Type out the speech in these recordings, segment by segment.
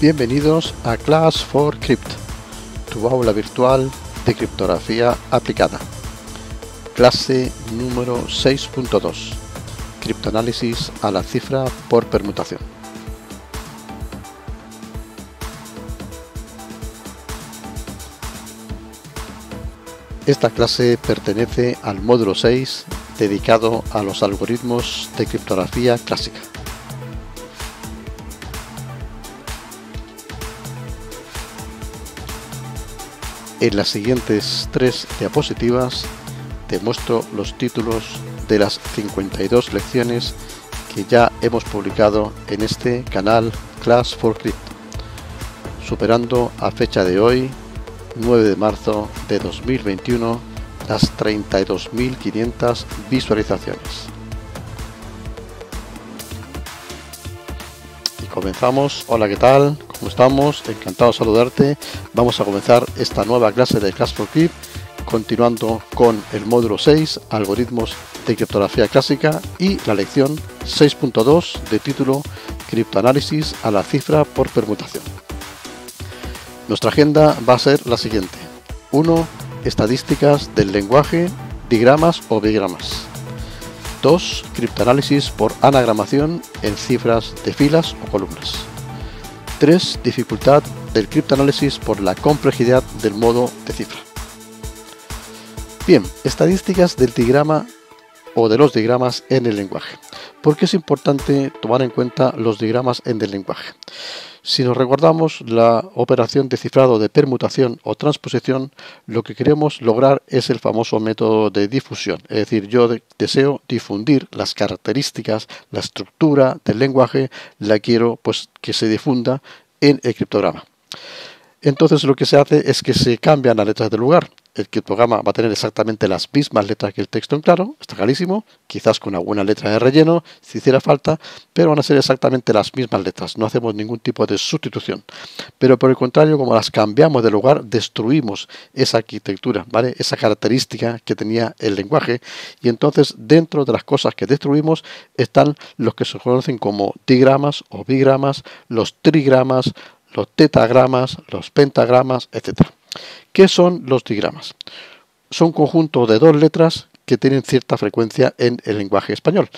Bienvenidos a Class for Crypt, tu aula virtual de criptografía aplicada. Clase número 6.2. Criptoanálisis a la cifra por permutación. Esta clase pertenece al módulo 6 dedicado a los algoritmos de criptografía clásica. En las siguientes tres diapositivas te muestro los títulos de las 52 lecciones que ya hemos publicado en este canal Class for Crypto, superando a fecha de hoy, 9 de marzo de 2021, las 32.500 visualizaciones. comenzamos. Hola, ¿qué tal? ¿Cómo estamos? Encantado de saludarte. Vamos a comenzar esta nueva clase de Class 4 Keep, continuando con el módulo 6, algoritmos de criptografía clásica y la lección 6.2 de título Criptoanálisis a la cifra por permutación. Nuestra agenda va a ser la siguiente. 1. Estadísticas del lenguaje, digramas o bigramas. 2. Criptoanálisis por anagramación en cifras de filas o columnas. 3. Dificultad del criptoanálisis por la complejidad del modo de cifra. Bien, estadísticas del digrama o de los diagramas en el lenguaje. ¿Por qué es importante tomar en cuenta los digramas en el lenguaje? Si nos recordamos la operación de cifrado de permutación o transposición, lo que queremos lograr es el famoso método de difusión, es decir, yo deseo difundir las características, la estructura del lenguaje, la quiero pues que se difunda en el criptograma. Entonces lo que se hace es que se cambian las letras del lugar. El programa va a tener exactamente las mismas letras que el texto en claro, está clarísimo, quizás con alguna letra de relleno, si hiciera falta, pero van a ser exactamente las mismas letras, no hacemos ningún tipo de sustitución. Pero por el contrario, como las cambiamos de lugar, destruimos esa arquitectura, ¿vale? Esa característica que tenía el lenguaje. Y entonces, dentro de las cosas que destruimos están los que se conocen como digramas o bigramas, los trigramas, los tetagramas, los pentagramas, etcétera. ¿Qué son los digramas? Son conjunto de dos letras que tienen cierta frecuencia en el lenguaje español.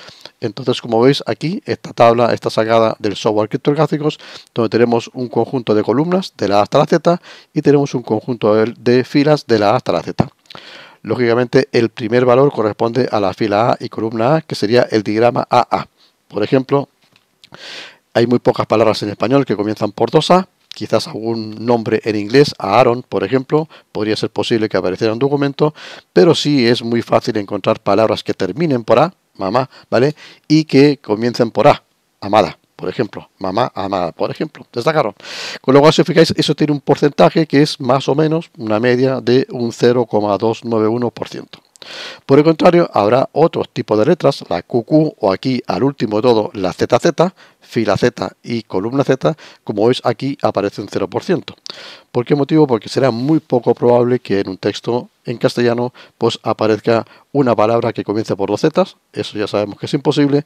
Entonces, como veis aquí, esta tabla está sacada del software criptográficos, donde tenemos un conjunto de columnas de la A hasta la Z y tenemos un conjunto de filas de la A hasta la Z. Lógicamente, el primer valor corresponde a la fila A y columna A, que sería el digrama AA. Por ejemplo, hay muy pocas palabras en español que comienzan por A, quizás algún nombre en inglés, Aaron, por ejemplo, podría ser posible que apareciera en documento, pero sí es muy fácil encontrar palabras que terminen por A, mamá, ¿vale? Y que comiencen por A, amada por ejemplo, mamá amada, por ejemplo, destacaron. Con lo cual, si os fijáis, eso tiene un porcentaje que es más o menos una media de un 0,291%. Por el contrario, habrá otros tipos de letras, la QQ o aquí al último de todo la ZZ, fila Z y columna Z, como veis aquí aparece un 0%. ¿Por qué motivo? Porque será muy poco probable que en un texto en castellano pues aparezca una palabra que comience por dos zetas, eso ya sabemos que es imposible,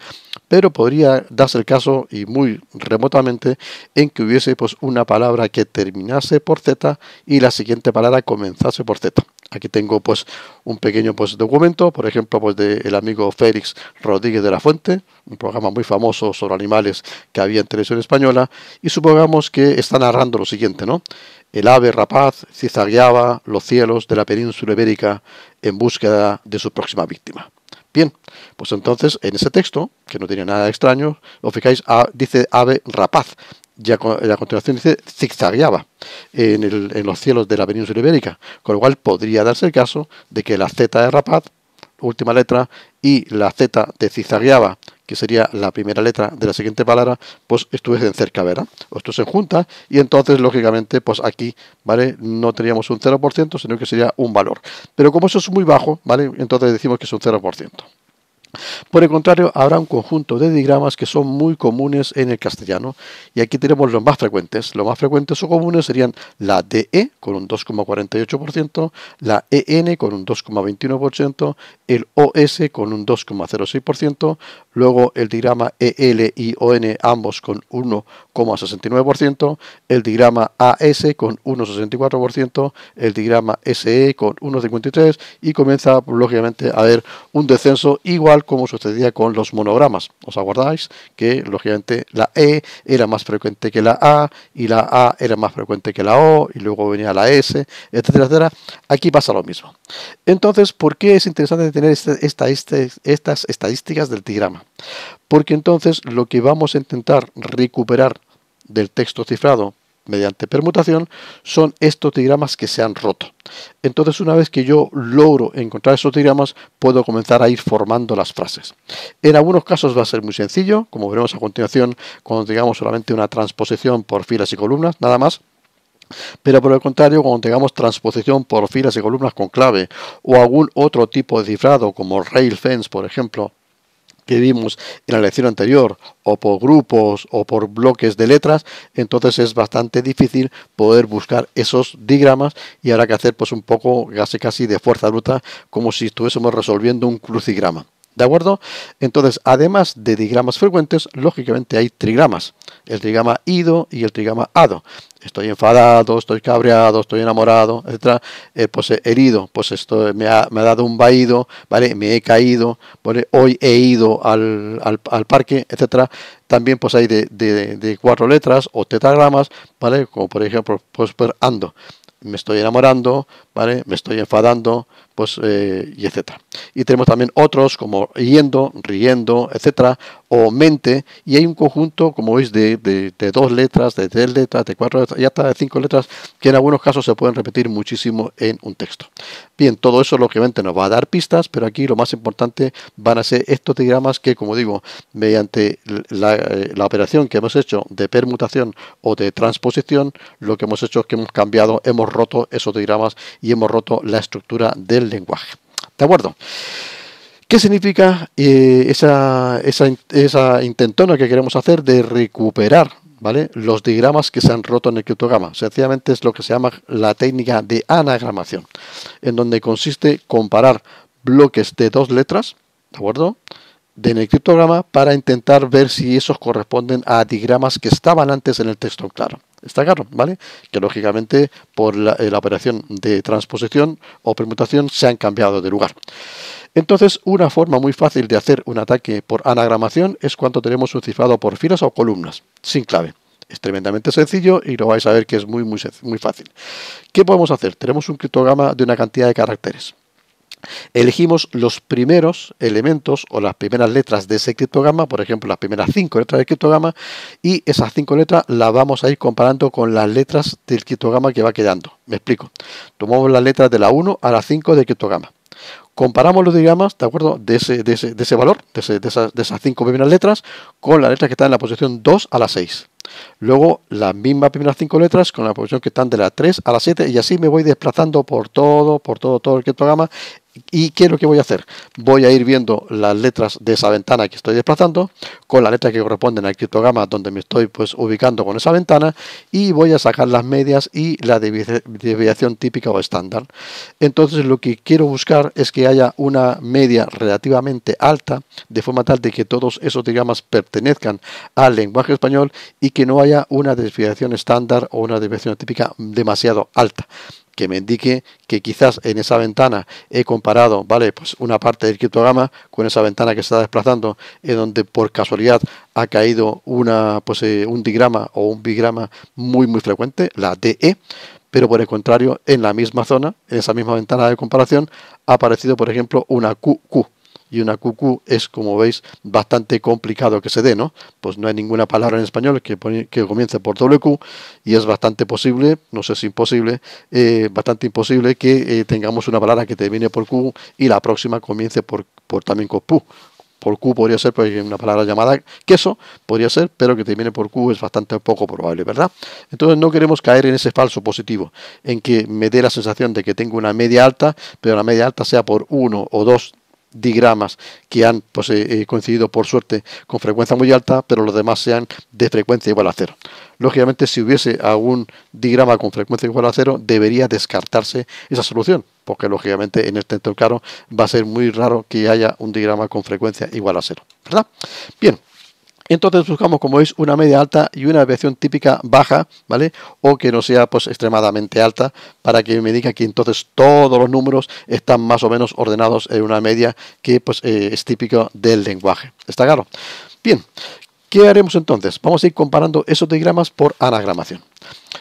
pero podría darse el caso y muy remotamente en que hubiese pues una palabra que terminase por z y la siguiente palabra comenzase por z. Aquí tengo pues un pequeño pues documento, por ejemplo, pues del amigo Félix Rodríguez de la Fuente, un programa muy famoso sobre animales que había en televisión española y supongamos que está narrando lo siguiente, ¿no? El ave rapaz cizagueaba los cielos de la península ibérica en búsqueda de su próxima víctima. Bien, pues entonces en ese texto, que no tiene nada extraño, os fijáis, a, ah, dice ave rapaz, y a, continuación dice zigzagueaba en, en, los cielos de la península ibérica, con lo cual podría darse el caso de que la Z de rapaz, última letra, y la Z de zigzagueaba, que sería la primera letra de la siguiente palabra, pues estuviesen cerca, ¿verdad? O en junta y entonces, lógicamente, pues aquí, ¿vale? No teníamos un 0%, sino que sería un valor. Pero como eso es muy bajo, ¿vale? Entonces decimos que es un 0%. Por el contrario, habrá un conjunto de digramas que son muy comunes en el castellano y aquí tenemos los más frecuentes. Los más frecuentes o comunes serían la DE con un 2,48%, la EN con un 2,21%, el OS con un 2,06%, luego el digrama EL y ON ambos con 1 como a 69%, el digrama AS con 1,64%, el digrama SE con 1,53% y comienza lógicamente a haber un descenso igual como sucedía con los monogramas. ¿Os acordáis que lógicamente la E era más frecuente que la A y la A era más frecuente que la O y luego venía la S, etcétera, etcétera? Aquí pasa lo mismo. Entonces, ¿por qué es interesante tener este, este, estas estadísticas del digrama? Porque entonces lo que vamos a intentar recuperar del texto cifrado mediante permutación son estos diagramas que se han roto. Entonces una vez que yo logro encontrar esos diagramas puedo comenzar a ir formando las frases. En algunos casos va a ser muy sencillo, como veremos a continuación cuando digamos solamente una transposición por filas y columnas, nada más. Pero por el contrario, cuando tengamos transposición por filas y columnas con clave o algún otro tipo de cifrado como rail fence, por ejemplo, que vimos en la lección anterior, o por grupos o por bloques de letras, entonces es bastante difícil poder buscar esos digramas y habrá que hacer pues un poco casi casi de fuerza bruta, como si estuviésemos resolviendo un crucigrama. ¿De acuerdo? Entonces, además de digramas frecuentes, lógicamente hay trigramas. El trigrama ido y el trigrama ado. Estoy enfadado, estoy cabreado, estoy enamorado, etc. Eh, pues he herido, pues esto me ha, dado un vaído, ¿vale? Me he caído, hoy he ido al, parque, etc. También pues hay de, de, cuatro letras o tetragramas, ¿vale? Como por ejemplo, pues, pues ando. Me estoy enamorando, ¿vale? Me estoy enfadando, pues, eh, y etcétera. Y tenemos también otros como yendo, riendo, etcétera, o mente, y hay un conjunto, como veis, de, dos letras, de tres letras, de cuatro letras, y hasta de cinco letras, que en algunos casos se pueden repetir muchísimo en un texto. Bien, todo eso lógicamente nos va a dar pistas, pero aquí lo más importante van a ser estos diagramas que, como digo, mediante la, eh, operación que hemos hecho de permutación o de transposición, lo que hemos hecho es que hemos cambiado, hemos roto esos diagramas y hemos roto la estructura del lenguaje. ¿De acuerdo? ¿Qué significa eh, esa, esa, intentona que queremos hacer de recuperar ¿vale? los digramas que se han roto en el criptograma? Sencillamente es lo que se llama la técnica de anagramación, en donde consiste comparar bloques de dos letras, ¿de acuerdo? De en el criptograma para intentar ver si esos corresponden a digramas que estaban antes en el texto claro está claro, ¿vale? Que lógicamente por eh, la, operación de transposición o permutación se han cambiado de lugar. Entonces, una forma muy fácil de hacer un ataque por anagramación es cuando tenemos un cifrado por filas o columnas, sin clave. Es tremendamente sencillo y lo vais a ver que es muy, muy, muy fácil. ¿Qué podemos hacer? Tenemos un criptograma de una cantidad de caracteres elegimos los primeros elementos o las primeras letras de ese criptograma, por ejemplo, las primeras 5 letras del criptograma, y esas cinco letras las vamos a ir comparando con las letras del criptograma que va quedando. Me explico. Tomamos las letras de la 1 a la 5 del criptograma. Comparamos los diagramas, ¿de acuerdo? De ese, de ese, valor, de, esas, de cinco primeras letras, con las letras que están en la posición 2 a la 6. Luego las mismas primeras 5 letras con la posición que están de la 3 a la 7 y así me voy desplazando por todo, por todo, todo el criptograma ¿Y qué es lo que voy a hacer? Voy a ir viendo las letras de esa ventana que estoy desplazando, con las letras que corresponden al criptograma donde me estoy pues, ubicando con esa ventana, y voy a sacar las medias y la desviación típica o estándar. Entonces lo que quiero buscar es que haya una media relativamente alta, de forma tal de que todos esos diagramas pertenezcan al lenguaje español y que no haya una desviación estándar o una desviación típica demasiado alta que me indique que quizás en esa ventana he comparado, ¿vale? Pues una parte del criptograma con esa ventana que se está desplazando, en donde por casualidad ha caído una, pues, eh, un digrama o un bigrama muy, muy frecuente, la DE, pero por el contrario, en la misma zona, en esa misma ventana de comparación, ha aparecido, por ejemplo, una QQ, y una QQ es, como veis, bastante complicado que se dé, ¿no? Pues no hay ninguna palabra en español que, que comience por WQ y es bastante posible, no sé si imposible, eh, bastante imposible que eh, tengamos una palabra que termine por Q y la próxima comience por, por también con PU. Por Q podría ser pues, una palabra llamada queso, podría ser, pero que termine por Q es bastante poco probable, ¿verdad? Entonces no queremos caer en ese falso positivo, en que me dé la sensación de que tengo una media alta, pero la media alta sea por uno o dos digramas que han pues, eh, eh, coincidido por suerte con frecuencia muy alta, pero los demás sean de frecuencia igual a cero. Lógicamente, si hubiese algún digrama con frecuencia igual a cero, debería descartarse esa solución, porque lógicamente en este entorno va a ser muy raro que haya un digrama con frecuencia igual a cero. ¿Verdad? Bien, entonces buscamos, como veis, una media alta y una variación típica baja, ¿vale? O que no sea pues extremadamente alta, para que me diga que entonces todos los números están más o menos ordenados en una media que pues eh, es típico del lenguaje. ¿Está claro? Bien, ¿qué haremos entonces? Vamos a ir comparando esos diagramas por anagramación.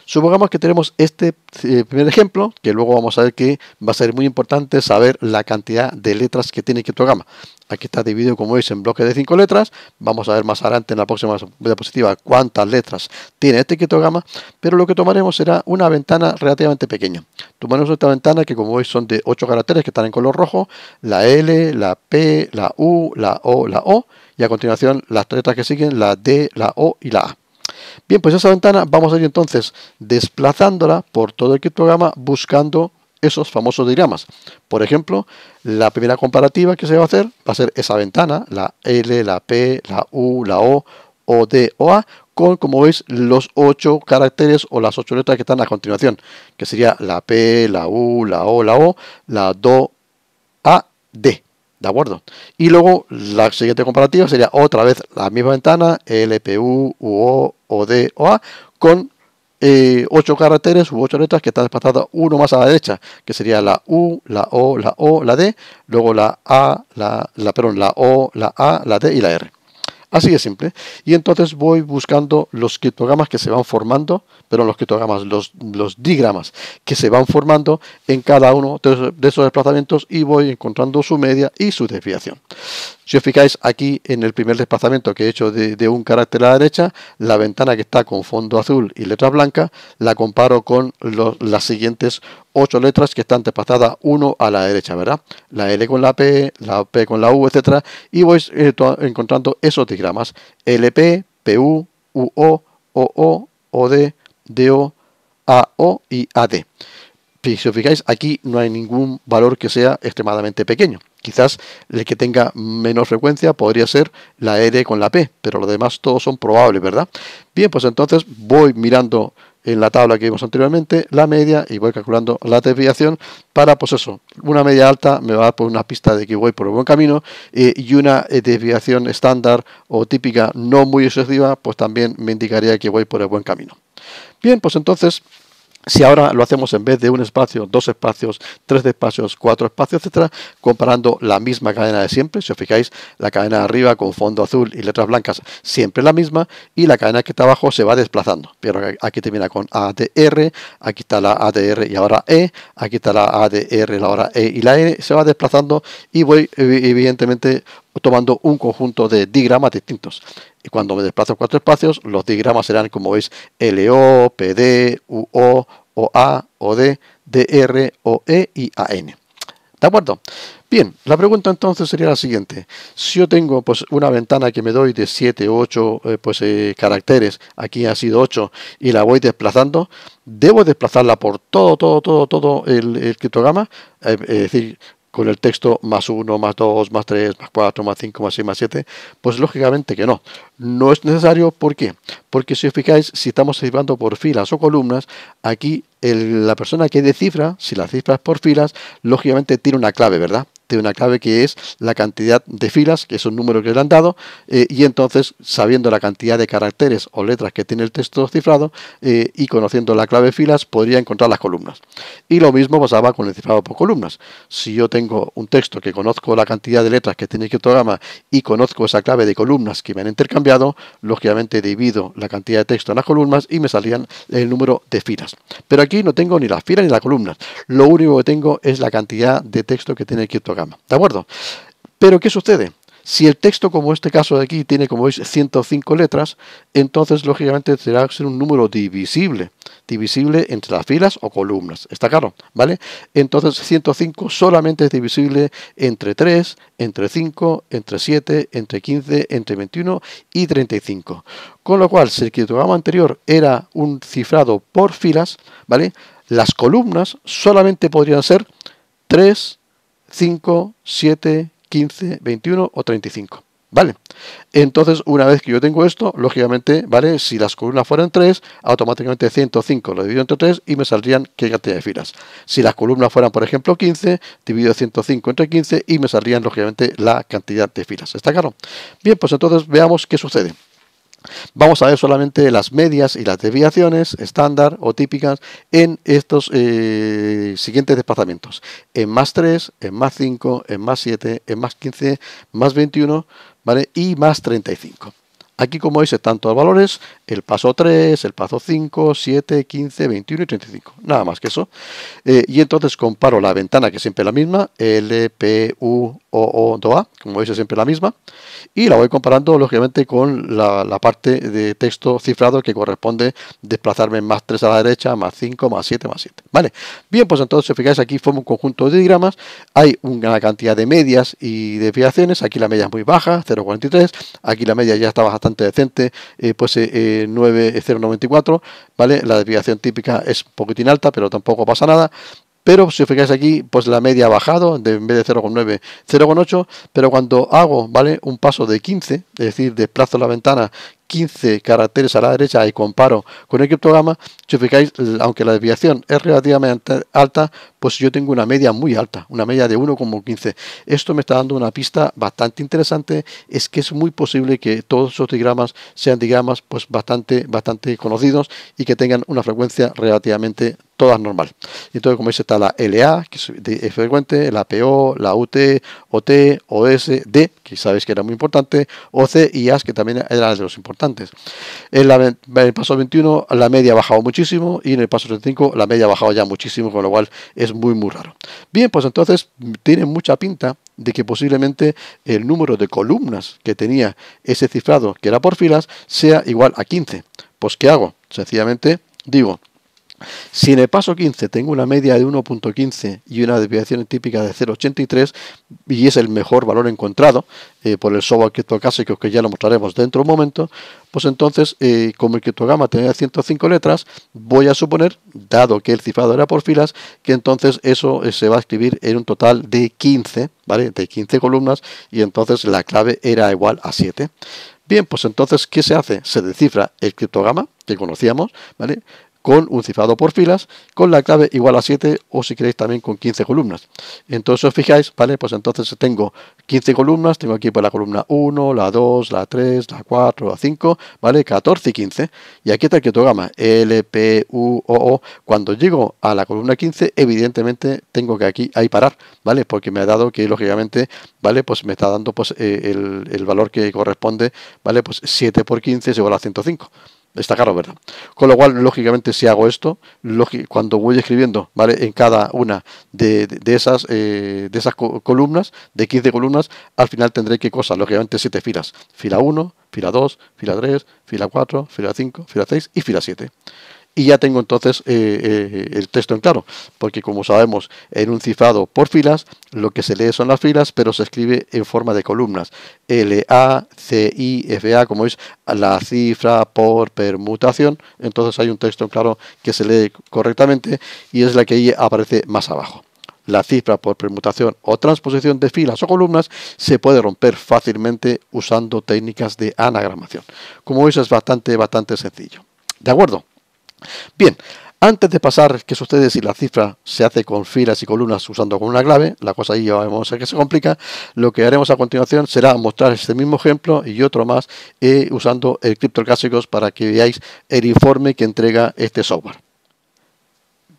Supongamos que tenemos este eh, primer ejemplo, que luego vamos a ver que va a ser muy importante saber la cantidad de letras que tiene que este programa Aquí está dividido, como veis, en bloques de 5 letras. Vamos a ver más adelante en la próxima diapositiva cuántas letras tiene este criptograma. Pero lo que tomaremos será una ventana relativamente pequeña. Tomaremos esta ventana que, como veis, son de 8 caracteres que están en color rojo. La L, la P, la U, la O, la O. Y a continuación las letras que siguen, la D, la O y la A. Bien, pues esa ventana vamos a ir entonces desplazándola por todo el criptograma buscando esos famosos diagramas. Por ejemplo, la primera comparativa que se va a hacer va a ser esa ventana, la L, la P, la U, la O, O, D, O, A, con, como veis, los ocho caracteres o las ocho letras que están a continuación, que sería la P, la U, la O, la O, la Do, A, D. ¿De acuerdo? Y luego la siguiente comparativa sería otra vez la misma ventana, L P O D O A, con 8 eh, ocho caracteres u ocho letras que está desplazada uno más a la derecha, que sería la U, la O, la O, la D, luego la A, la, la O, la A, la D y la R. Así de simple. Y entonces voy buscando los criptogramas que se van formando, pero los criptogramas, los, los digramas que se van formando en cada uno de esos desplazamientos y voy encontrando su media y su desviación. Si os fijáis aquí en el primer desplazamiento que he hecho de, un carácter a la derecha, la ventana que está con fondo azul y letras blancas, la comparo con las siguientes ocho letras que están desplazadas uno a la derecha, ¿verdad? La L con la P, la P con la U, etcétera, y voy eh, encontrando esos diagramas: LP, PU, UO, OO, OD, DO, AO y AD si os fijáis, aquí no hay ningún valor que sea extremadamente pequeño. Quizás el que tenga menos frecuencia podría ser la R con la P, pero los demás todos son probables, ¿verdad? Bien, pues entonces voy mirando en la tabla que vimos anteriormente la media y voy calculando la desviación para, pues eso, una media alta me va a dar por una pista de que voy por el buen camino eh, y una eh, desviación estándar o típica no muy excesiva, pues también me indicaría que voy por el buen camino. Bien, pues entonces si ahora lo hacemos en vez de un espacio, dos espacios, tres espacios, cuatro espacios, etcétera, comparando la misma cadena de siempre, si os fijáis, la cadena de arriba con fondo azul y letras blancas siempre la misma, y la cadena que está abajo se va desplazando. Pero aquí termina con ADR, aquí está la ADR y ahora E, aquí está la ADR, la hora E y la E, se va desplazando y voy evidentemente tomando un conjunto de digramas distintos. Y cuando me desplazo cuatro espacios, los digramas serán, como veis, LO, PD, UO, OA, OD, DR, OE y AN. ¿De acuerdo? Bien, la pregunta entonces sería la siguiente. Si yo tengo pues una ventana que me doy de 7 o 8 pues, eh, caracteres, aquí ha sido 8, y la voy desplazando, ¿debo desplazarla por todo, todo, todo, todo el, criptograma? Eh, es decir, con el texto más 1, más 2, más 3, más 4, más 5, más 6, más 7? Pues lógicamente que no. No es necesario, ¿por qué? Porque si os fijáis, si estamos cifrando por filas o columnas, aquí el, la persona que cifra, si la es por filas, lógicamente tiene una clave, ¿verdad? de una clave que es la cantidad de filas, que es un número que le han dado, eh, y entonces, sabiendo la cantidad de caracteres o letras que tiene el texto cifrado eh, y conociendo la clave filas, podría encontrar las columnas. Y lo mismo pasaba con el cifrado por columnas. Si yo tengo un texto que conozco la cantidad de letras que tiene criptograma y conozco esa clave de columnas que me han intercambiado, lógicamente divido la cantidad de texto en las columnas y me salían el número de filas. Pero aquí no tengo ni las filas ni las columnas. Lo único que tengo es la cantidad de texto que tiene el criptograma. ¿De acuerdo? Pero ¿qué sucede? Si el texto, como este caso de aquí, tiene, como veis, 105 letras, entonces, lógicamente, tendrá que ser un número divisible, divisible entre las filas o columnas. ¿Está claro? ¿Vale? Entonces, 105 solamente es divisible entre 3, entre 5, entre 7, entre 15, entre 21 y 35. Con lo cual, si el criptograma anterior era un cifrado por filas, ¿vale? Las columnas solamente podrían ser 3, 5, 7, 15, 21 o 35. ¿Vale? Entonces, una vez que yo tengo esto, lógicamente, ¿vale? Si las columnas fueran 3, automáticamente 105 lo divido entre 3 y me saldrían qué cantidad de filas. Si las columnas fueran, por ejemplo, 15, divido 105 entre 15 y me saldrían, lógicamente, la cantidad de filas. ¿Está claro? Bien, pues entonces veamos qué sucede. Vamos a ver solamente las medias y las desviaciones estándar o típicas en estos eh, siguientes desplazamientos. En más 3, en más 5, en más 7, en más 15, más 21 ¿vale? y más 35. Aquí como veis están todos los valores, el paso 3, el paso 5, 7, 15, 21 y 35, nada más que eso. Eh, y entonces comparo la ventana que siempre es la misma, L, P, U, o, 2 A, como veis siempre la misma, y la voy comparando lógicamente con la, parte de texto cifrado que corresponde desplazarme más 3 a la derecha, más 5, más 7, más 7. ¿Vale? Bien, pues entonces, fijáis, aquí forma un conjunto de diagramas, hay una cantidad de medias y desviaciones, aquí la media es muy baja, 0,43, aquí la media ya está bastante decente, eh, pues eh, 9,094, eh, ¿vale? La desviación típica es un poquitín alta, pero tampoco pasa nada, pero si os fijáis aquí, pues la media ha bajado, de, en vez de 0,9, 0,8, pero cuando hago, ¿vale? Un paso de 15, es decir, desplazo la ventana 15 caracteres a la derecha y comparo con el criptograma, si os fijáis, aunque la desviación es relativamente alta, pues yo tengo una media muy alta, una media de 1,15. Esto me está dando una pista bastante interesante, es que es muy posible que todos esos diagramas sean diagramas pues bastante, bastante conocidos y que tengan una frecuencia relativamente todas normal. Entonces, como veis, está la LA, que es, frecuente, la PO, la UT, OT, OS, D, que sabéis que era muy importante, OC y AS, que también eran de los importantes en, en, el paso 21 la media ha bajado muchísimo y en el paso 35 la media ha bajado ya muchísimo, con lo cual es muy, muy raro. Bien, pues entonces tiene mucha pinta de que posiblemente el número de columnas que tenía ese cifrado, que era por filas, sea igual a 15. Pues ¿qué hago? Sencillamente digo, si en el paso 15 tengo una media de 1.15 y una desviación típica de 0.83 y es el mejor valor encontrado eh, por el software criptocásico que ya lo mostraremos dentro de un momento, pues entonces eh, como el criptograma tenía 105 letras, voy a suponer, dado que el cifrado era por filas, que entonces eso eh, se va a escribir en un total de 15, ¿vale? De 15 columnas y entonces la clave era igual a 7. Bien, pues entonces, ¿qué se hace? Se descifra el criptograma que conocíamos, ¿vale? con un cifrado por filas, con la clave igual a 7 o si queréis también con 15 columnas. Entonces os fijáis, ¿vale? Pues entonces tengo 15 columnas, tengo aquí pues la columna 1, la 2, la 3, la 4, la 5, ¿vale? 14 y 15. Y aquí está el criptogama, L, P, U, O, O. Cuando llego a la columna 15, evidentemente tengo que aquí ahí parar, ¿vale? Porque me ha dado que lógicamente, ¿vale? Pues me está dando pues eh, el, el valor que corresponde, ¿vale? Pues 7 por 15 es igual a 105. Está caro, ¿verdad? Con lo cual, lógicamente, si hago esto, cuando voy escribiendo, ¿vale? En cada una de, esas, eh, de esas columnas, de 15 columnas, al final tendré que cosas, lógicamente, 7 filas. Fila 1, fila 2, fila 3, fila 4, fila 5, fila 6 y fila 7 y ya tengo entonces eh, eh, el texto en claro, porque como sabemos, en un cifrado por filas, lo que se lee son las filas, pero se escribe en forma de columnas. L, A, C, I, F, A, como es la cifra por permutación, entonces hay un texto en claro que se lee correctamente y es la que aparece más abajo. La cifra por permutación o transposición de filas o columnas se puede romper fácilmente usando técnicas de anagramación. Como veis es bastante, bastante sencillo. ¿De acuerdo? Bien, antes de pasar, que sucede si la cifra se hace con filas y columnas usando con una clave? La cosa ahí ya vamos a que se complica. Lo que haremos a continuación será mostrar este mismo ejemplo y otro más eh, usando el cripto para que veáis el informe que entrega este software.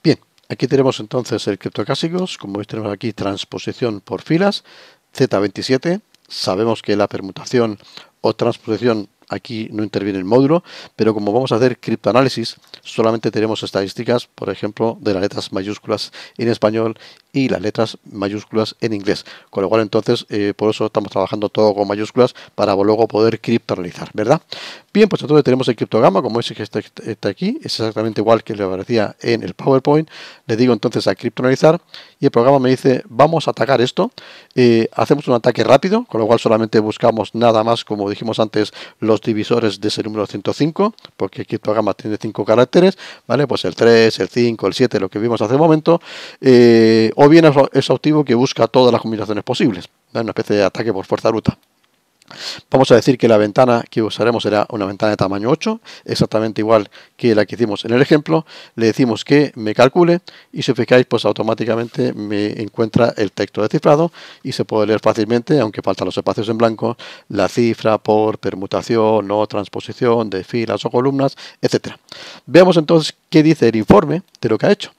Bien, aquí tenemos entonces el Crypto Como veis tenemos aquí transposición por filas, Z27. Sabemos que la permutación o transposición aquí no interviene el módulo, pero como vamos a hacer criptoanálisis, solamente tenemos estadísticas, por ejemplo, de las letras mayúsculas en español y las letras mayúsculas en inglés. Con lo cual entonces, eh, por eso estamos trabajando todo con mayúsculas para luego poder criptoanalizar, ¿verdad? Bien, pues entonces tenemos el criptograma, como es que está, aquí, es exactamente igual que le aparecía en el PowerPoint. Le digo entonces a criptonalizar y el programa me dice, vamos a atacar esto. Eh, hacemos un ataque rápido, con lo cual solamente buscamos nada más, como dijimos antes, los divisores de ese número 105, porque el criptograma tiene cinco caracteres, ¿vale? Pues el 3, el 5, el 7, lo que vimos hace un momento. Eh, o bien exhaustivo que busca todas las combinaciones posibles, una especie de ataque por fuerza bruta. Vamos a decir que la ventana que usaremos será una ventana de tamaño 8, exactamente igual que la que hicimos en el ejemplo. Le decimos que me calcule y si fijáis, pues automáticamente me encuentra el texto descifrado, y se puede leer fácilmente, aunque faltan los espacios en blanco, la cifra por permutación o transposición de filas o columnas, etc. Veamos entonces qué dice el informe de lo que ha hecho.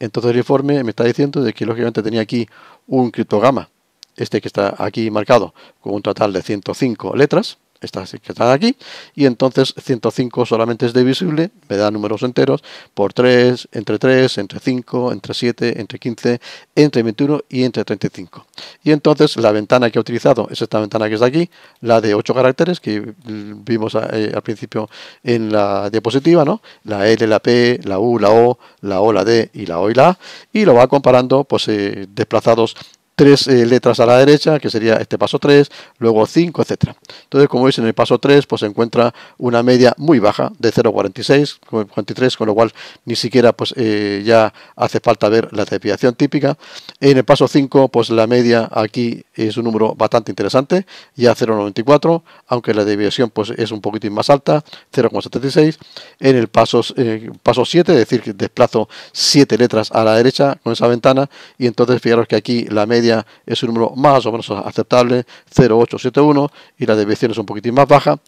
Entonces el informe me está diciendo de que lógicamente tenía aquí un criptograma, este que está aquí marcado, con un total de 105 letras, esta está aquí, y entonces 105 solamente es divisible, me da números enteros, por 3, entre 3, entre 5, entre 7, entre 15, entre 21 y entre 35. Y entonces la ventana que he utilizado es esta ventana que de aquí, la de 8 caracteres que vimos eh, al principio en la diapositiva, ¿no? la L, la P, la U, la O, la O, la D y la O y la A, y lo va comparando pues, eh, desplazados tres eh, letras a la derecha, que sería este paso 3, luego 5, etcétera. Entonces, como veis, en el paso 3 pues, se encuentra una media muy baja de 0,46, con lo cual ni siquiera pues, eh, ya hace falta ver la desviación típica. En el paso 5, pues la media aquí es un número bastante interesante, ya 0,94, aunque la desviación pues, es un poquito más alta, 0,76. En el paso, eh, paso 7, es decir, desplazo 7 letras a la derecha con esa ventana, y entonces fijaros que aquí la media es un número más o menos aceptable, 0,871, y la desviación es un poquitín más baja.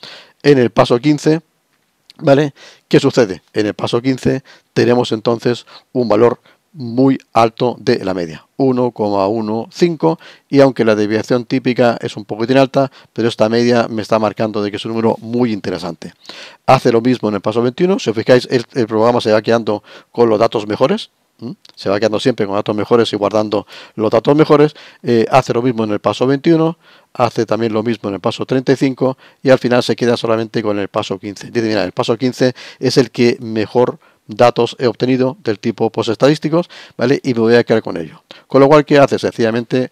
En el paso 15, ¿vale? ¿Qué sucede? En el paso 15 tenemos entonces un valor muy alto de la media, 1,15 y aunque la desviación típica es un poquitín alta, pero esta media me está marcando de que es un número muy interesante. Hace lo mismo en el paso 21, si os fijáis el programa se va quedando con los datos mejores, se va quedando siempre con datos mejores y guardando los datos mejores, eh, hace lo mismo en el paso 21, hace también lo mismo en el paso 35 y al final se queda solamente con el paso 15. Dice, mira, el paso 15 es el que mejor datos he obtenido del tipo post estadísticos, ¿vale? Y me voy a quedar con ello. Con lo cual, ¿qué hace? Sencillamente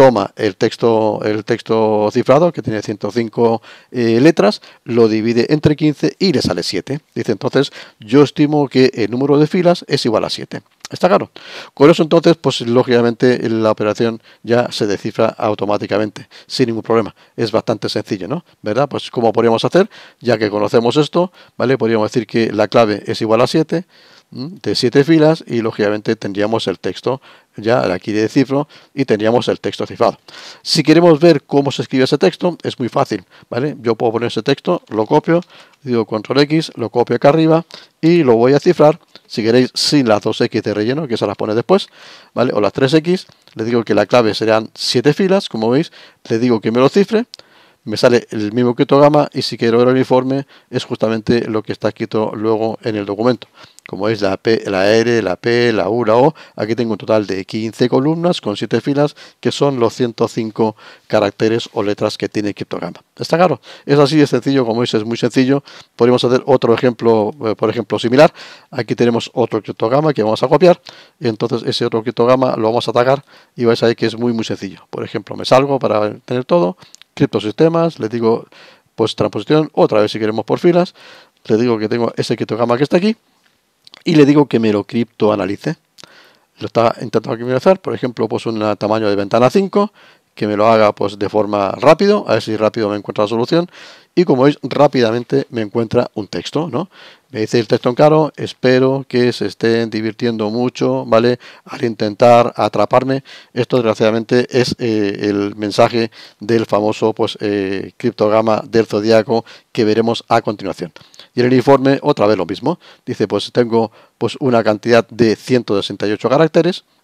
toma el texto, el texto cifrado, que tiene 105 eh, letras, lo divide entre 15 y le sale 7. Dice entonces, yo estimo que el número de filas es igual a 7. Está claro. Con eso entonces, pues lógicamente la operación ya se descifra automáticamente, sin ningún problema. Es bastante sencillo, ¿no? ¿Verdad? Pues como podríamos hacer, ya que conocemos esto, ¿vale? Podríamos decir que la clave es igual a 7 de siete filas y lógicamente tendríamos el texto ya aquí de cifro y tendríamos el texto cifrado. Si queremos ver cómo se escribe ese texto, es muy fácil, ¿vale? Yo puedo poner ese texto, lo copio, digo control X, lo copio acá arriba y lo voy a cifrar, si queréis, sin las 2X de relleno, que se las pone después, ¿vale? O las 3X, le digo que la clave serán siete filas, como veis, le digo que me lo cifre, me sale el mismo criptograma y si quiero ver el uniforme es justamente lo que está escrito luego en el documento. Como es la, P, la R, la P, la U, la O, aquí tengo un total de 15 columnas con 7 filas que son los 105 caracteres o letras que tiene el criptograma. ¿Está claro? Es así de sencillo, como veis es muy sencillo. Podríamos hacer otro ejemplo, eh, por ejemplo, similar. Aquí tenemos otro criptograma que vamos a copiar. Y entonces ese otro criptograma lo vamos a atacar y vais a ver que es muy muy sencillo. Por ejemplo, me salgo para tener todo criptosistemas, le digo pues transposición, otra vez si queremos por filas, le digo que tengo ese criptogama que está aquí y le digo que me lo criptoanalice. Lo está intentando criminalizar, por ejemplo, pues un tamaño de ventana 5, que me lo haga pues de forma rápido, a ver si rápido me encuentra la solución y como veis rápidamente me encuentra un texto, ¿no? Me dice el texto en caro, espero que se estén divirtiendo mucho, ¿vale? Al intentar atraparme. Esto desgraciadamente es eh, el mensaje del famoso pues, eh, criptograma del zodiaco que veremos a continuación. Y en el informe otra vez lo mismo. Dice, pues tengo pues, una cantidad de 168 caracteres.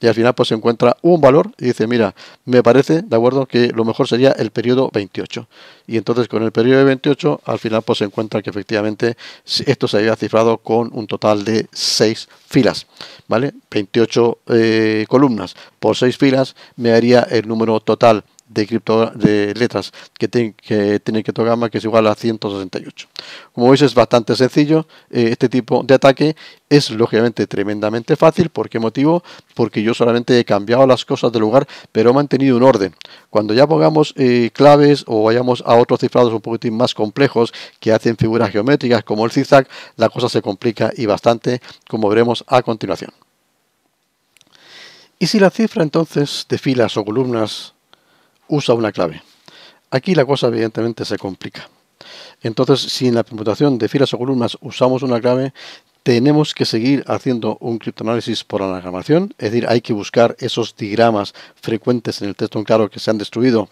y al final pues se encuentra un valor y dice, mira, me parece, ¿de acuerdo? Que lo mejor sería el periodo 28. Y entonces con el periodo de 28 al final pues se encuentra que efectivamente esto se había cifrado con un total de 6 filas, ¿vale? 28 eh, columnas por 6 filas me haría el número total de, cripto, de letras que, tiene que tiene que es igual a 168. Como veis es bastante sencillo eh, este tipo de ataque. Es lógicamente tremendamente fácil. ¿Por qué motivo? Porque yo solamente he cambiado las cosas de lugar, pero he mantenido un orden. Cuando ya pongamos eh, claves o vayamos a otros cifrados un poquitín más complejos que hacen figuras geométricas como el zigzag, la cosa se complica y bastante, como veremos a continuación. Y si la cifra entonces de filas o columnas usa una clave. Aquí la cosa evidentemente se complica. Entonces, si en la permutación de filas o columnas usamos una clave, tenemos que seguir haciendo un criptoanálisis por anagramación, es decir, hay que buscar esos digramas frecuentes en el texto en claro que se han destruido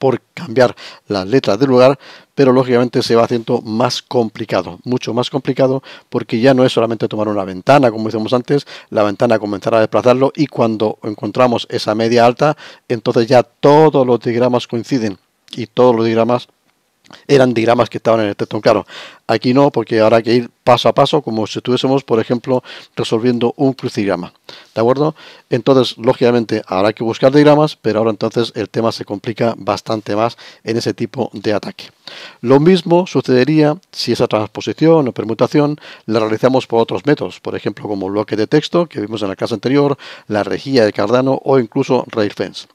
por cambiar las letras del lugar, pero lógicamente se va haciendo más complicado, mucho más complicado, porque ya no es solamente tomar una ventana, como hicimos antes, la ventana comenzará a desplazarlo y cuando encontramos esa media alta, entonces ya todos los diagramas coinciden y todos los diagramas eran diagramas que estaban en el texto. Claro, aquí no, porque habrá que ir paso a paso, como si estuviésemos, por ejemplo, resolviendo un crucigrama. ¿De acuerdo? Entonces, lógicamente, habrá que buscar diagramas, pero ahora entonces el tema se complica bastante más en ese tipo de ataque. Lo mismo sucedería si esa transposición o permutación la realizamos por otros métodos, por ejemplo, como bloque de texto, que vimos en la clase anterior, la rejilla de Cardano o incluso RailFence.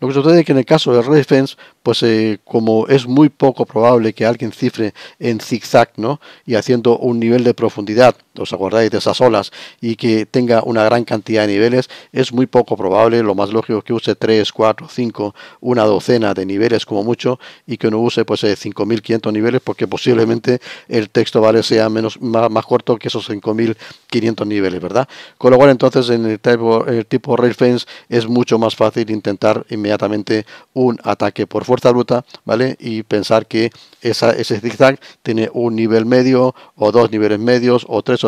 Lo que sucede es que en el caso de RailFence, pues eh, como es muy poco probable, que alguien cifre en zigzag, ¿no? Y haciendo un nivel de profundidad os acordáis de esas olas, y que tenga una gran cantidad de niveles, es muy poco probable, lo más lógico que use 3, 4, 5, una docena de niveles como mucho, y que no use pues 5.500 eh, niveles, porque posiblemente el texto vale sea menos más, corto que esos 5.500 niveles, ¿verdad? Con lo cual entonces en el tipo, el tipo Rail Fence es mucho más fácil intentar inmediatamente un ataque por fuerza bruta, ¿vale? Y pensar que esa, ese zigzag tiene un nivel medio, o dos niveles medios, o tres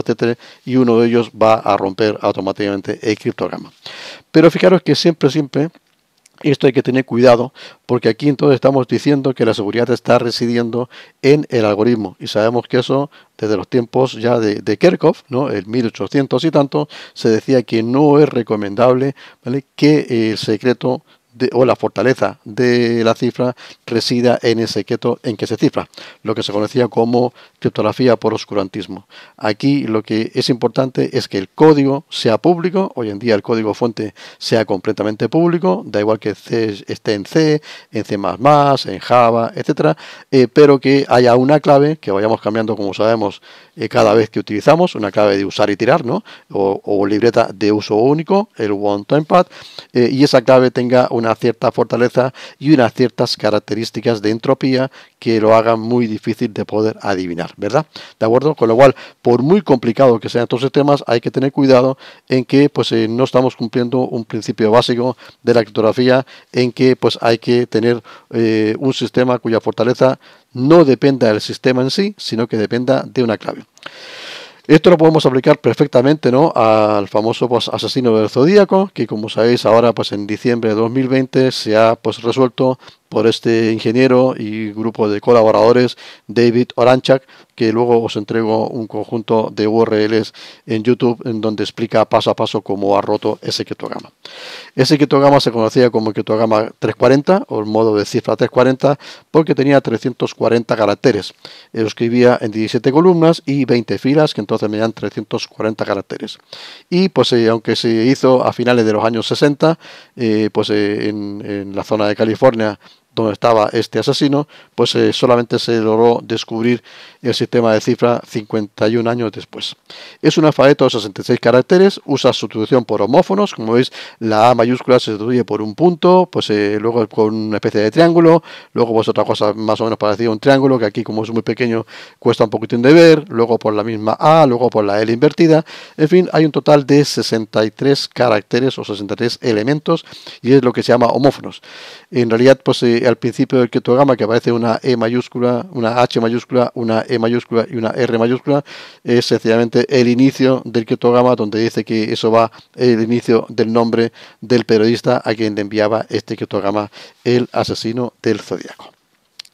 y uno de ellos va a romper automáticamente el criptograma. Pero fijaros que siempre, siempre esto hay que tener cuidado porque aquí entonces estamos diciendo que la seguridad está residiendo en el algoritmo y sabemos que eso desde los tiempos ya de, de ¿no? el 1800 y tanto, se decía que no es recomendable ¿vale? que el secreto o la fortaleza de la cifra resida en ese keto en que se cifra, lo que se conocía como criptografía por oscurantismo. Aquí lo que es importante es que el código sea público, hoy en día el código fuente sea completamente público, da igual que esté en C, en C++, en Java, etcétera, eh, pero que haya una clave que vayamos cambiando como sabemos eh, cada vez que utilizamos, una clave de usar y tirar, O, libreta de uso único, el one time pad, eh, y esa clave tenga una una cierta fortaleza y unas ciertas características de entropía que lo hagan muy difícil de poder adivinar, ¿verdad? ¿De acuerdo? Con lo cual, por muy complicado que sean estos sistemas, hay que tener cuidado en que pues eh, no estamos cumpliendo un principio básico de la criptografía en que pues hay que tener eh, un sistema cuya fortaleza no dependa del sistema en sí, sino que dependa de una clave. Esto lo podemos aplicar perfectamente ¿no? al famoso pues, asesino del zodíaco, que como sabéis ahora pues en diciembre de 2020 se ha pues resuelto por este ingeniero y grupo de colaboradores David Oranchak, que luego os entrego un conjunto de URLs en YouTube en donde explica paso a paso cómo ha roto ese criptograma. Ese criptograma se conocía como criptograma 340 o el modo de cifra 340 porque tenía 340 caracteres. escribía en 17 columnas y 20 filas, que entonces me dan 340 caracteres. Y pues eh, aunque se hizo a finales de los años 60, eh, pues eh, en la zona de California donde estaba este asesino, pues eh, solamente se logró descubrir el sistema de cifra 51 años después. Es un alfabeto de 66 caracteres, usa sustitución por homófonos, como veis la A mayúscula se sustituye por un punto, pues eh, luego con una especie de triángulo, luego pues otra cosa más o menos parecida a un triángulo, que aquí como es muy pequeño cuesta un poquitín de ver, luego por la misma A, luego por la L invertida, en fin, hay un total de 63 caracteres o 63 elementos y es lo que se llama homófonos. En realidad, pues eh, al principio del criptograma que aparece una E mayúscula, una H mayúscula, una E mayúscula y una R mayúscula, es sencillamente el inicio del criptograma donde dice que eso va el inicio del nombre del periodista a quien le enviaba este criptograma el asesino del zodiaco.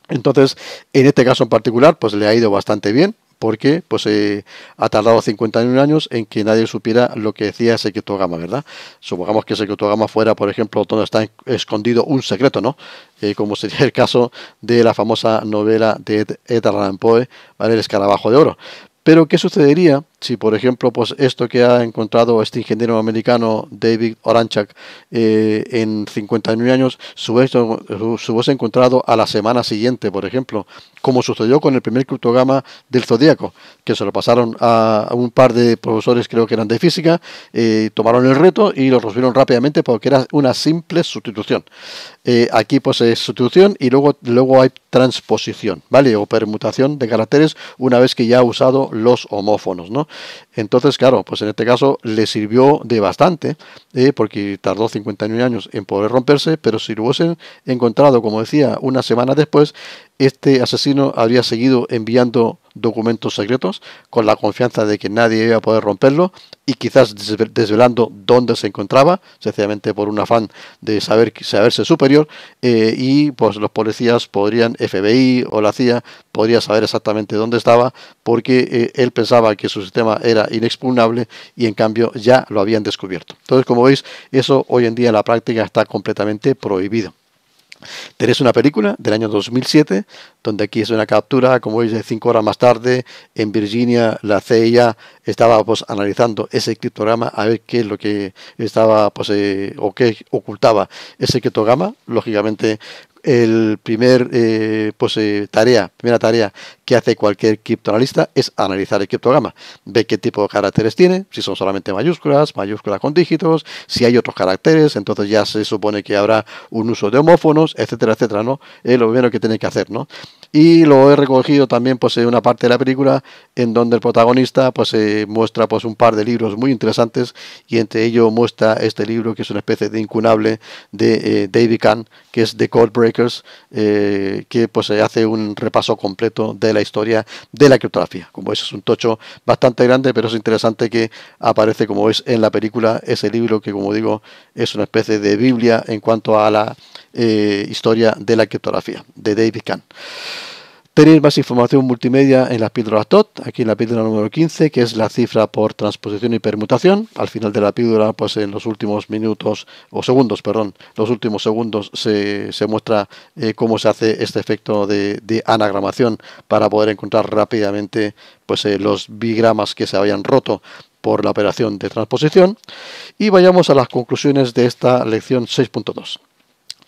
Entonces, en este caso en particular, pues le ha ido bastante bien porque pues eh, ha tardado 51 años en que nadie supiera lo que decía ese criptograma, ¿verdad? Supongamos que ese gama fuera, por ejemplo, donde está escondido un secreto, ¿no? Eh, como sería el caso de la famosa novela de Edgar Allan Poe, ¿vale? El escarabajo de oro. Pero ¿qué sucedería si por ejemplo pues esto que ha encontrado este ingeniero americano David Oranchak eh, en 59 años se hubiese encontrado a la semana siguiente por ejemplo como sucedió con el primer criptograma del zodíaco que se lo pasaron a, un par de profesores creo que eran de física eh, tomaron el reto y lo resolvieron rápidamente porque era una simple sustitución eh, aquí pues es sustitución y luego luego hay transposición vale o permutación de caracteres una vez que ya ha usado los homófonos no entonces, claro, pues en este caso le sirvió de bastante, eh, porque tardó 59 años en poder romperse, pero si lo hubiesen encontrado, como decía, una semana después, este asesino habría seguido enviando documentos secretos con la confianza de que nadie iba a poder romperlo y quizás desvelando dónde se encontraba, sencillamente por un afán de saber saberse superior eh, y pues los policías podrían, FBI o la CIA podría saber exactamente dónde estaba porque eh, él pensaba que su sistema era inexpugnable y en cambio ya lo habían descubierto. Entonces como veis eso hoy en día en la práctica está completamente prohibido tenés una película del año 2007, donde aquí es una captura, como veis, de cinco horas más tarde, en Virginia, la CIA estaba pues, analizando ese criptograma a ver qué es lo que estaba pues, eh, o qué ocultaba ese criptograma. Lógicamente, el primer eh, pues, eh, tarea, primera tarea que hace cualquier criptoanalista es analizar el criptograma, ve qué tipo de caracteres tiene, si son solamente mayúsculas, mayúsculas con dígitos, si hay otros caracteres, entonces ya se supone que habrá un uso de homófonos, etcétera, etcétera, ¿no? Es lo primero que tiene que hacer, ¿no? Y lo he recogido también pues en una parte de la película en donde el protagonista pues eh, muestra pues un par de libros muy interesantes y entre ellos muestra este libro que es una especie de incunable de David Kahn, que es The Cold Break eh, que pues hace un repaso completo de la historia de la criptografía. Como veis, es un tocho bastante grande, pero es interesante que aparece, como veis, en la película ese libro que, como digo, es una especie de Biblia en cuanto a la eh, historia de la criptografía de David Kahn. Tenéis más información multimedia en la píldoras TOT, aquí en la píldora número 15, que es la cifra por transposición y permutación. Al final de la píldora, pues en los últimos minutos, o segundos, perdón, los últimos segundos se, muestra eh, cómo se hace este efecto de, anagramación para poder encontrar rápidamente pues eh, los bigramas que se habían roto por la operación de transposición. Y vayamos a las conclusiones de esta lección 6.2.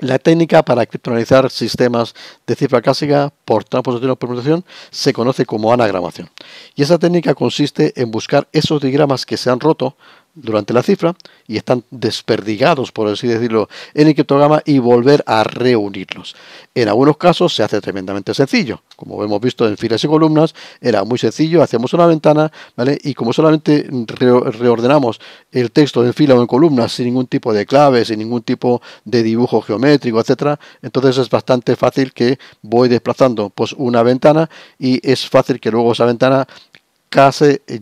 La técnica para criptonalizar sistemas de cifra clásica por transposición de permutación se conoce como anagramación. Y esa técnica consiste en buscar esos diagramas que se han roto durante la cifra y están desperdigados, por así decirlo, en el criptograma y volver a reunirlos. En algunos casos se hace tremendamente sencillo. Como hemos visto en filas y columnas, era muy sencillo, hacíamos una ventana, ¿vale? Y como solamente reordenamos el texto en fila o en columnas sin ningún tipo de clave, sin ningún tipo de dibujo geométrico, etcétera, entonces es bastante fácil que voy desplazando pues una ventana y es fácil que luego esa ventana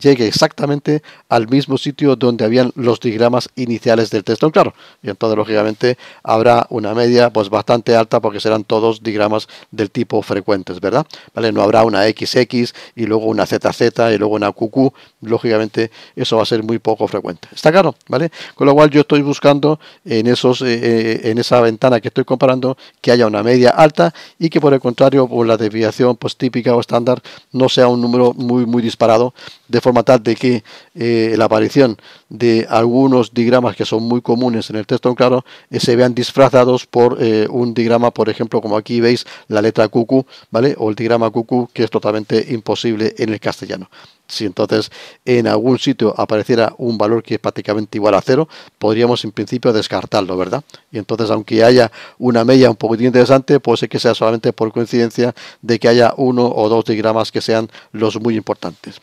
llegue exactamente al mismo sitio donde habían los digramas iniciales del texto claro. Y entonces, lógicamente, habrá una media pues bastante alta porque serán todos digramas del tipo frecuentes, ¿verdad? ¿Vale? No habrá una XX y luego una ZZ y luego una QQ. Lógicamente, eso va a ser muy poco frecuente. ¿Está claro? ¿Vale? Con lo cual, yo estoy buscando en, esos, eh, eh, en esa ventana que estoy comparando que haya una media alta y que, por el contrario, por la desviación pues, típica o estándar no sea un número muy, muy disparado de forma tal de que eh, la aparición de algunos digramas que son muy comunes en el texto en claro eh, se vean disfrazados por eh, un digrama, por ejemplo, como aquí veis la letra cucu ¿vale? O el digrama QQ que es totalmente imposible en el castellano. Si entonces en algún sitio apareciera un valor que es prácticamente igual a cero, podríamos en principio descartarlo, ¿verdad? Y entonces, aunque haya una media un poquitín interesante, puede ser que sea solamente por coincidencia de que haya uno o dos digramas que sean los muy importantes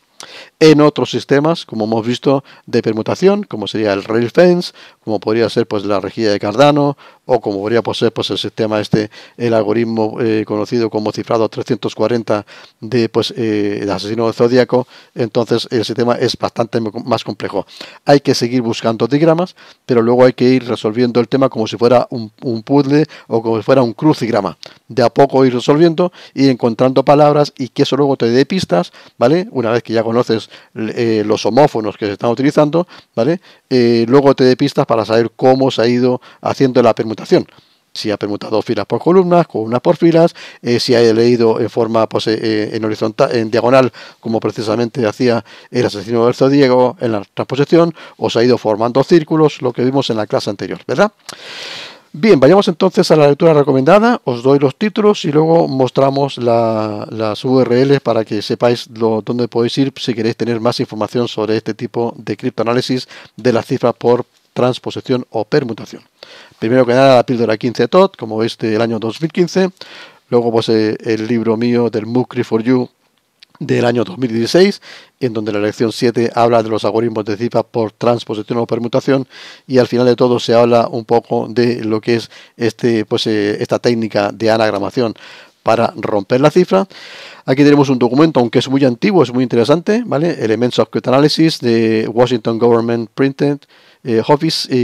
en otros sistemas, como hemos visto, de permutación, como sería el rail fence, como podría ser pues la rejilla de Cardano, o como podría pues, ser pues el sistema este, el algoritmo eh, conocido como cifrado 340 de pues eh, el asesino de zodíaco, entonces el sistema es bastante más complejo. Hay que seguir buscando digramas, pero luego hay que ir resolviendo el tema como si fuera un, puzzle o como si fuera un crucigrama. De a poco ir resolviendo, y encontrando palabras y que eso luego te dé pistas, ¿vale? Una vez que ya conoces eh, los homófonos que se están utilizando, ¿vale? Eh, luego te dé pistas para saber cómo se ha ido haciendo la permutación si ha permutado filas por columnas, columnas por filas, eh, si ha leído en forma pues, en horizontal, en diagonal, como precisamente hacía el asesino del Diego en la transposición, o se ha ido formando círculos, lo que vimos en la clase anterior, ¿verdad? Bien, vayamos entonces a la lectura recomendada. Os doy los títulos y luego mostramos las URLs para que sepáis dónde podéis ir si queréis tener más información sobre este tipo de criptoanálisis de las cifras por transposición o permutación. Primero que nada, la píldora 15 TOT, como veis del año 2015. Luego, pues, eh, el libro mío del MOOC for You del año 2016, en donde la lección 7 habla de los algoritmos de cifras por transposición o permutación, y al final de todo se habla un poco de lo que es este, pues, eh, esta técnica de anagramación para romper la cifra. Aquí tenemos un documento, aunque es muy antiguo, es muy interesante, ¿vale? Elements of Analysis de Washington Government Printed eh,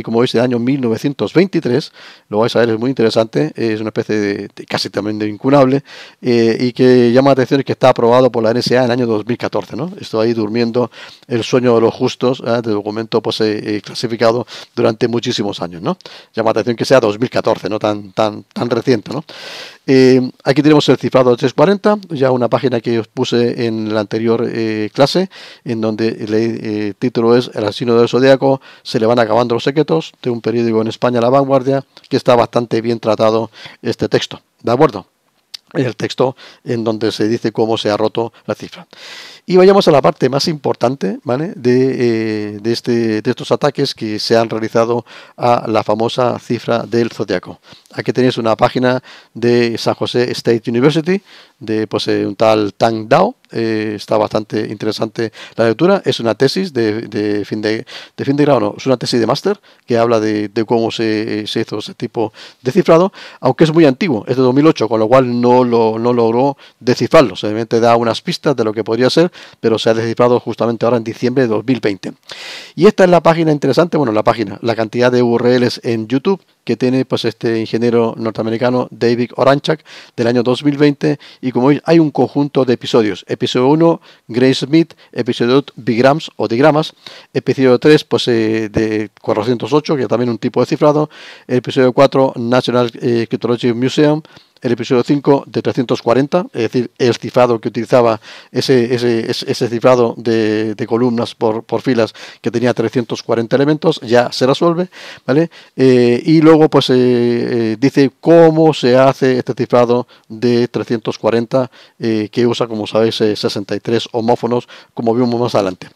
como veis, de año 1923, lo vais a ver, es muy interesante, es una especie de, casi también de incunable, eh, y que llama la atención que está aprobado por la NSA en el año 2014. ¿no? Esto ahí durmiendo el sueño de los justos, ¿eh? de documento pues, eh, clasificado durante muchísimos años. ¿no? Llama la atención que sea 2014, no tan, tan, tan reciente. ¿no? Eh, aquí tenemos el cifrado de 340, ya una página que os puse en la anterior eh, clase, en donde el eh, título es El asesino del zodiaco, se le van acabando los secretos, de un periódico en España, La Vanguardia, que está bastante bien tratado este texto. ¿De acuerdo? el texto en donde se dice cómo se ha roto la cifra. Y vayamos a la parte más importante de, este, de estos ataques que se han realizado a la famosa cifra del zodiaco aquí tenéis una página de San José State University, de pues, eh, un tal Tang Dao. Eh, está bastante interesante la lectura. Es una tesis de, fin, de, fin de grado, no, es una tesis de máster que habla de, cómo se, hizo ese tipo de cifrado, aunque es muy antiguo, es de 2008, con lo cual no, lo, logró descifrarlo. Simplemente da unas pistas de lo que podría ser, pero se ha descifrado justamente ahora en diciembre de 2020. Y esta es la página interesante, bueno, la página, la cantidad de URLs en YouTube que tiene pues este ingeniero norteamericano David Oranchak del año 2020 y como veis hay un conjunto de episodios. Episodio 1, Grace Smith, episodio 2, bigrams o digramas, episodio 3, pues eh, de 408, que también un tipo de cifrado, episodio 4, National eh, Cryptology Museum, el episodio 5 de 340, es decir, el cifrado que utilizaba ese, ese, cifrado de, columnas por, filas que tenía 340 elementos, ya se resuelve, ¿vale? Eh, y luego pues eh, eh, dice cómo se hace este cifrado de 340 que usa, como sabéis, 63 homófonos, como vimos más adelante.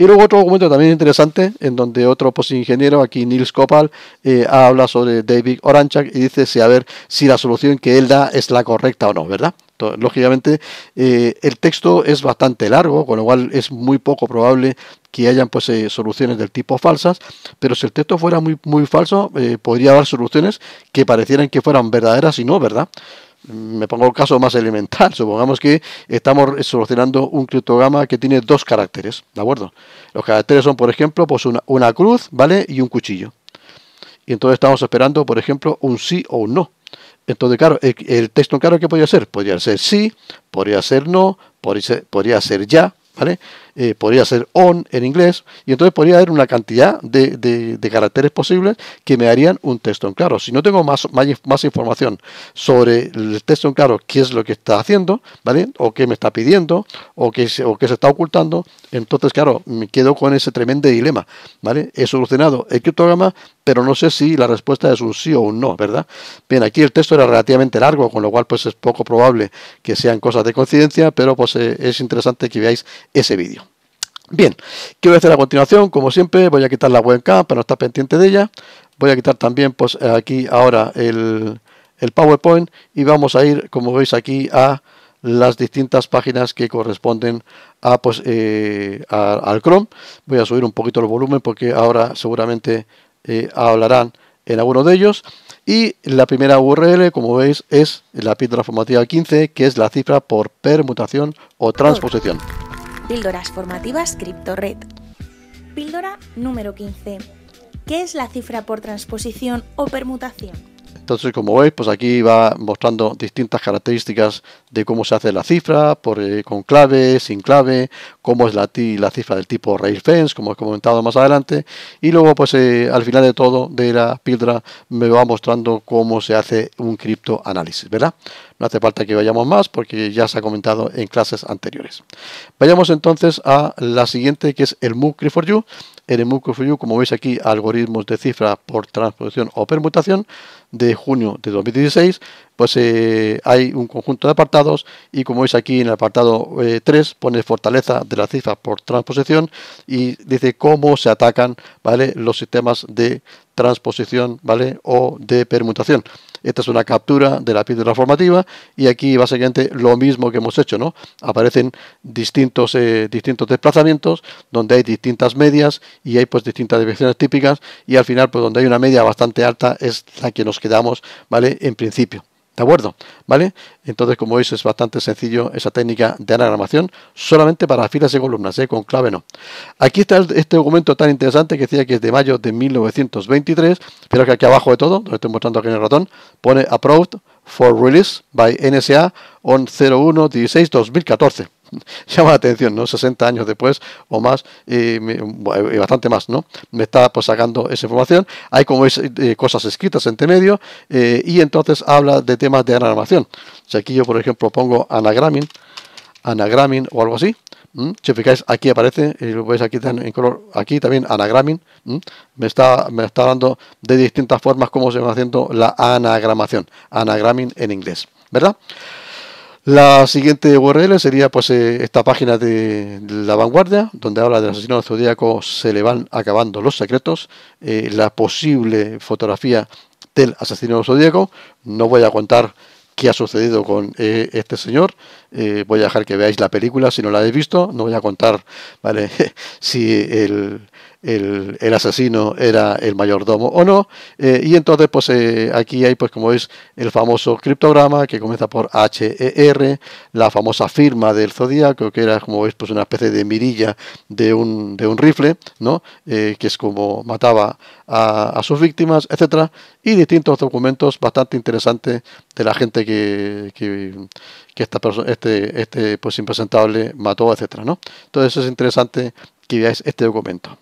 Y luego otro documento también interesante, en donde otro posingeniero, aquí Nils Kopal, eh, habla sobre David Oranchak y dice si, a ver si la solución que él da es la correcta o no, ¿verdad? lógicamente, eh, el texto es bastante largo, con lo cual es muy poco probable que hayan pues, eh, soluciones del tipo falsas, pero si el texto fuera muy, muy falso, podría haber soluciones que parecieran que fueran verdaderas y no, ¿verdad? me pongo el caso más elemental. Supongamos que estamos solucionando un criptograma que tiene dos caracteres, ¿de acuerdo? Los caracteres son, por ejemplo, pues una, cruz, ¿vale? Y un cuchillo. Y entonces estamos esperando, por ejemplo, un sí o un no. Entonces, claro, el, texto texto claro, ¿qué podría ser? Podría ser sí, podría ser no, podría podría ser ya, ¿vale? Eh, podría ser on en inglés, y entonces podría haber una cantidad de, de, caracteres posibles que me harían un texto en claro. Si no tengo más, más, información sobre el texto en claro, qué es lo que está haciendo, ¿vale? O qué me está pidiendo, o qué, o qué se está ocultando, entonces, claro, me quedo con ese tremendo dilema, ¿vale? He solucionado el criptograma, pero no sé si la respuesta es un sí o un no, ¿verdad? Bien, aquí el texto era relativamente largo, con lo cual pues es poco probable que sean cosas de coincidencia, pero pues eh, es interesante que veáis ese vídeo. Bien, ¿qué voy a hacer a continuación? Como siempre, voy a quitar la webcam para no estar pendiente de ella. Voy a quitar también pues, aquí ahora el, PowerPoint y vamos a ir, como veis aquí, a las distintas páginas que corresponden a, pues, eh, al Chrome. Voy a subir un poquito el volumen porque ahora seguramente eh, hablarán en alguno de ellos. Y la primera URL, como veis, es la píldora formativa 15, que es la cifra por permutación o transposición. Píldoras formativas CryptoRed. Píldora número 15. ¿Qué es la cifra por transposición o permutación? Entonces, como veis, pues aquí va mostrando distintas características de cómo se hace la cifra, eh, con clave, sin clave, cómo es la, la cifra del tipo rail fence, como he comentado más adelante, y luego pues eh, al final de todo de la pildra me va mostrando cómo se hace un criptoanálisis, ¿verdad? No hace falta que vayamos más porque ya se ha comentado en clases anteriores. Vayamos entonces a la siguiente que es el MOOC for you En el MOOC 4 you como veis aquí, algoritmos de cifra por transposición o permutación de junio de 2016 pues eh, hay un conjunto de apartados y como veis aquí en el apartado 3 eh, pone fortaleza de las cifras por transposición y dice cómo se atacan ¿vale? los sistemas de transposición ¿vale? o de permutación. Esta es una captura de la píldora formativa y aquí básicamente lo mismo que hemos hecho, ¿no? Aparecen distintos, eh, distintos desplazamientos donde hay distintas medias y hay pues distintas direcciones típicas y al final pues donde hay una media bastante alta es la que nos quedamos, ¿vale? En principio acuerdo? ¿Vale? Entonces, como veis, es bastante sencillo esa técnica de anagramación, solamente para filas y columnas, ¿eh? con clave no. Aquí está este documento tan interesante que decía que es de mayo de 1923, pero que aquí abajo de todo, lo estoy mostrando aquí en el ratón, pone Approved for Release by NSA on 01 16 2014 llama la atención, ¿no? 60 años después o más, y, bastante más, ¿no? Me está pues sacando esa información. Hay como es, eh, cosas escritas entre medio eh, y entonces habla de temas de anagramación. Si aquí yo, por ejemplo, pongo anagramming, anagramming o algo así, Si fijáis, aquí aparece, y lo veis aquí en color, aquí también anagramming, me, está, me está hablando de distintas formas cómo se va haciendo la anagramación, anagramming en inglés, ¿verdad? La siguiente URL sería pues eh, esta página de La Vanguardia, donde habla del asesino zodíaco, se le van acabando los secretos, eh, la posible fotografía del asesino zodíaco. No voy a contar qué ha sucedido con eh, este señor. voy a dejar que veáis la película si no la habéis visto. No voy a contar, ¿vale? si el, el, asesino era el mayordomo o no. Eh, y entonces, pues eh, aquí hay, pues como veis, el famoso criptograma que comienza por HER, la famosa firma del zodíaco, que era, como veis, pues una especie de mirilla de un, de un rifle, ¿no? Eh, que es como mataba a, sus víctimas, etcétera, y distintos documentos bastante interesantes de la gente que, que, esta persona, este, este pues impresentable mató, etcétera, ¿no? Entonces es interesante que veáis este documento.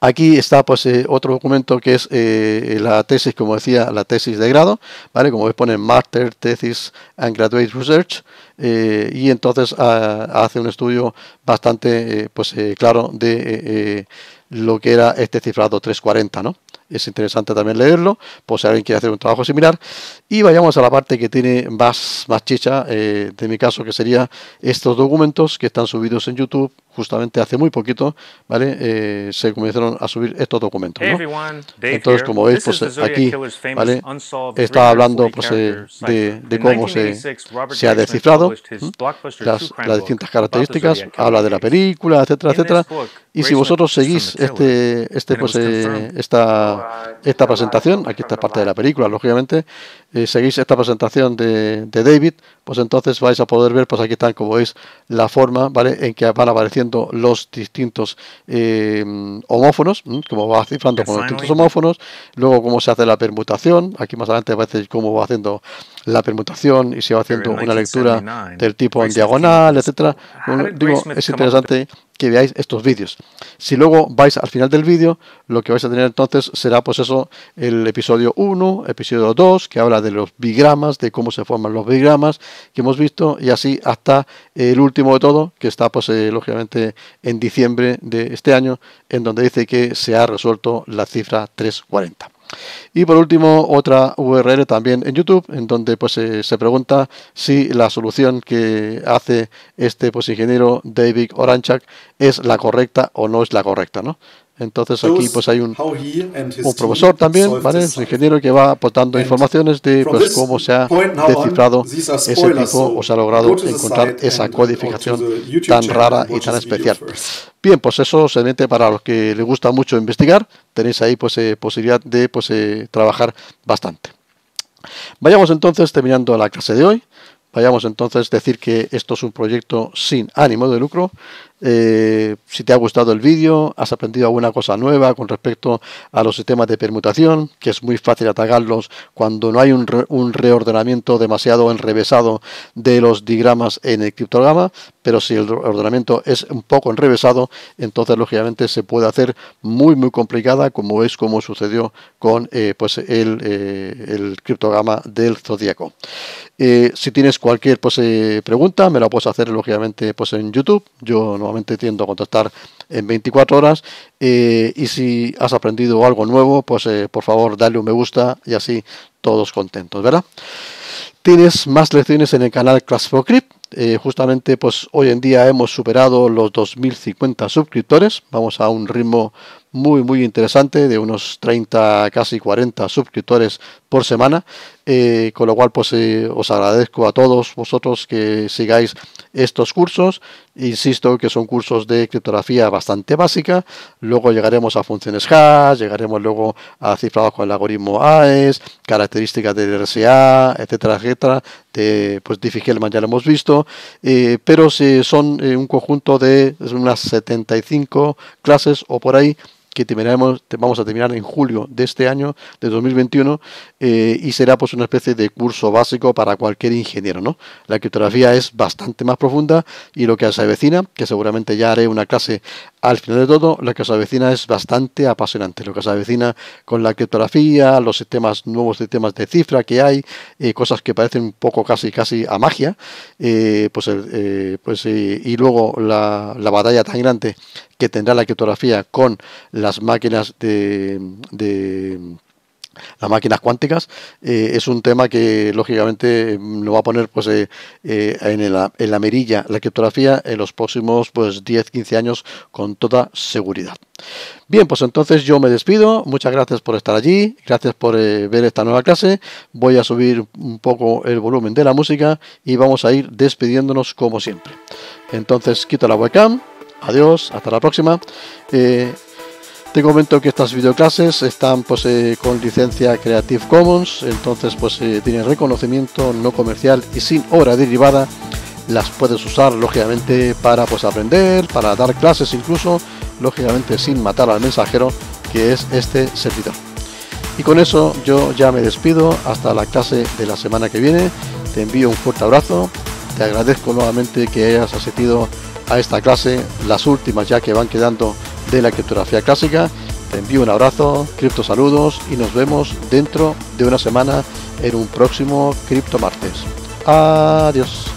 Aquí está pues eh, otro documento que es eh, eh, la tesis, como decía, la tesis de grado, ¿vale? Como ves pone Master, Thesis and Graduate Research y entonces ah, hace un estudio bastante pues claro de lo que era este cifrado 340, ¿no? Es interesante también leerlo, por si alguien quiere hacer un trabajo similar. Y vayamos a la parte que tiene más, más chicha, de mi caso, que sería estos documentos que están subidos en YouTube justamente hace muy poquito, ¿vale? Eh, se comenzaron a subir estos documentos. Entonces, como veis, pues aquí ¿vale? está hablando pues, eh, de, cómo se, se ha descifrado las, distintas características, habla de la película, etcétera, etcétera. Y si vosotros seguís este, este, pues, eh, esta, esta presentación, aquí está parte de la película, lógicamente, seguís esta presentación de, de David, pues entonces vais a poder ver, pues aquí están, como veis, la forma ¿vale? en que van apareciendo los distintos eh, homófonos, como va cifrando con los distintos homófonos, luego cómo se hace la permutación, aquí más adelante va a decir cómo va haciendo la permutación y se va haciendo una lectura ¿eh? del tipo en diagonal, etcétera. Ah, digo, es interesante que veáis estos vídeos. Si luego vais al final del vídeo, lo que vais a tener entonces será pues eso, el episodio 1, episodio 2, que habla de los bigramas, de cómo se forman los bigramas que hemos visto, y así hasta el último de todo, que está pues eh, lógicamente en diciembre de este año, en donde dice que se ha resuelto la cifra 340. Y por último, otra URL también en YouTube, en donde pues, eh, se pregunta si la solución que hace este pues, ingeniero David Oranchak es la correcta o no es la correcta. ¿no? Entonces aquí pues hay un, profesor también, ¿vale? Un ingeniero que va aportando informaciones de pues, cómo se ha descifrado ese tipo o se ha logrado encontrar esa uh, codificación tan rara y tan especial. Bien, pues eso mete para los que les gusta mucho investigar, tenéis ahí pues eh, posibilidad de pues eh, trabajar bastante. Vayamos entonces terminando la clase de hoy. Vayamos entonces a decir que esto es un proyecto sin ánimo de lucro, eh, si te ha gustado el vídeo, has aprendido alguna cosa nueva con respecto a los sistemas de permutación, que es muy fácil atacarlos cuando no hay un, reordenamiento demasiado enrevesado de los digramas en el criptograma, pero si el ordenamiento es un poco enrevesado, entonces lógicamente se puede hacer muy muy complicada, como es como sucedió con eh, pues el, eh, el, criptograma del zodíaco. Eh, si tienes cualquier pues, pregunta, me la puedes hacer lógicamente pues en YouTube. Yo no normalmente tiendo a contestar en 24 horas. Eh, y si has aprendido algo nuevo, pues eh, por favor dale un me gusta y así todos contentos, ¿verdad? Tienes más lecciones en el canal Class for Crypt. Eh, justamente pues hoy en día hemos superado los 2050 suscriptores, vamos a un ritmo muy, muy interesante, de unos 30, casi 40 suscriptores por semana. Eh, con lo cual, pues eh, os agradezco a todos vosotros que sigáis estos cursos. Insisto que son cursos de criptografía bastante básica. Luego llegaremos a funciones hash, llegaremos luego a cifrados con el algoritmo AES, características de RSA, etcétera, etcétera. De, pues diffie ya lo hemos visto. Eh, pero son un conjunto de unas 75 clases o por ahí que terminaremos, vamos a terminar en julio de este año, de 2021, eh, y será pues una especie de curso básico para cualquier ingeniero, ¿no? La criptografía es bastante más profunda y lo que se vecina, que seguramente ya haré una clase al final de todo, la casa vecina es bastante apasionante. La casa vecina con la criptografía, los sistemas, nuevos sistemas de cifra que hay, eh, cosas que parecen un poco casi casi a magia, eh, pues, eh, pues y luego la, la, batalla tan grande que tendrá la criptografía con las máquinas de, de las máquinas cuánticas, eh, es un tema que lógicamente lo va a poner pues eh, eh, en, la, en, la, merilla la criptografía en los próximos pues 10-15 años con toda seguridad. Bien, pues entonces yo me despido. Muchas gracias por estar allí, gracias por ver esta nueva clase. Voy a subir un poco el volumen de la música y vamos a ir despidiéndonos como siempre. Entonces quito la webcam. Adiós, hasta la próxima. Te comento que estas videoclases están pues, eh, con licencia Creative Commons, entonces pues eh, tienen reconocimiento no comercial y sin obra derivada. Las puedes usar lógicamente para pues, aprender, para dar clases incluso, lógicamente sin matar al mensajero que es este servidor. Y con eso yo ya me despido hasta la clase de la semana que viene. Te envío un fuerte abrazo. Te agradezco nuevamente que hayas asistido a esta clase, las últimas ya que van quedando de la criptografía clásica. Te envío un abrazo, cripto saludos y nos vemos dentro de una semana en un próximo Cripto Martes. Adiós.